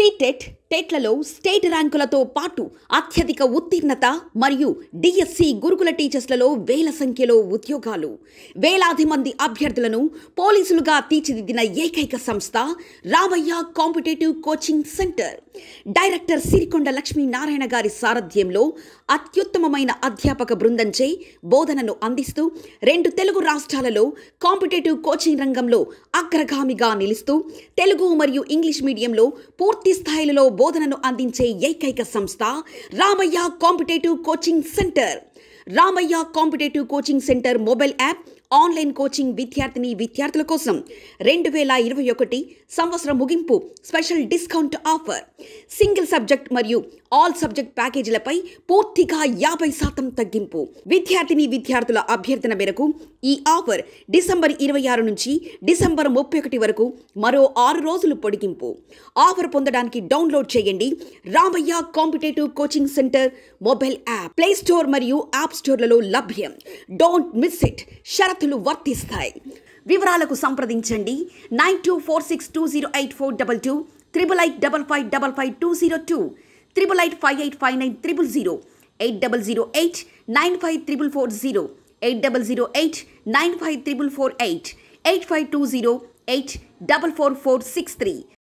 seated టెట్లలో state ర్యాంకులతో పాటు అత్యధిక ఉత్తీర్ణత మరియు డిఎస్సి గురుకుల టీచర్స్లలో వేల సంఖ్యలో ఉద్యోగాలు వేలాది మంది అభ్యర్థులను పోలీసులుగా తీర్చిదిద్దిన ఏకైక సంస్థ Ramaiah competitive coaching centre director Sirikonda Lakshminarayana గారి సారథ్యంలో అత్యుత్తమమైన అధ్యాపక బృందంచే బోధనను అందిస్తూ రెండు తెలుగు రాష్ట్రాలలో కాంపిటేటివ్ కోచింగ్ రంగంలో అగ్రగామిగా నిలుస్తూ తెలుగు మరియు ఇంగ్లీష్ మీడియంలో పూర్తి స్థాయిలలో బోధనను అందించే ఏకైక సంస్థ Ramaiah competitive coaching centre Ramaiah competitive coaching centre mobile app online coaching విద్యార్థిని విద్యార్థుల కోసం రెండు వేల ఇరవై ఒకటి సంవత్సరం ముగింపు special discount offer single subject మరియు ఆల్ సబ్జెక్ట్ ప్యాకేజీలపై పూర్తిగా యాభై శాతం తగ్గింపు విద్యార్థిని విద్యార్థుల అభ్యర్థన మేరకు ఈ ఆఫర్ డిసెంబర్ ఇరవై ఆరు నుంచి డిసెంబర్ ముప్పై ఒకటి వరకు మరో ఆరు రోజులు పొడిగింపు ఆఫర్ పొందడానికి డౌన్లోడ్ చేయండి Ramaiah competitive coaching centre mobile app play store మరియు యాప్ స్టోర్లలో లభ్యం డోంట్ మిస్ ఇట్ షరత్ షరతులు వర్తిస్తాయి వివరాలకు సంప్రదించండి nine two four six two zero eight four double two triple eight double five double five two zero two triple eight five eight five nine triple zero eight double zero eight nine five triple four zero eight double zero eight nine five triple four eight eight five two zero eight double four four six three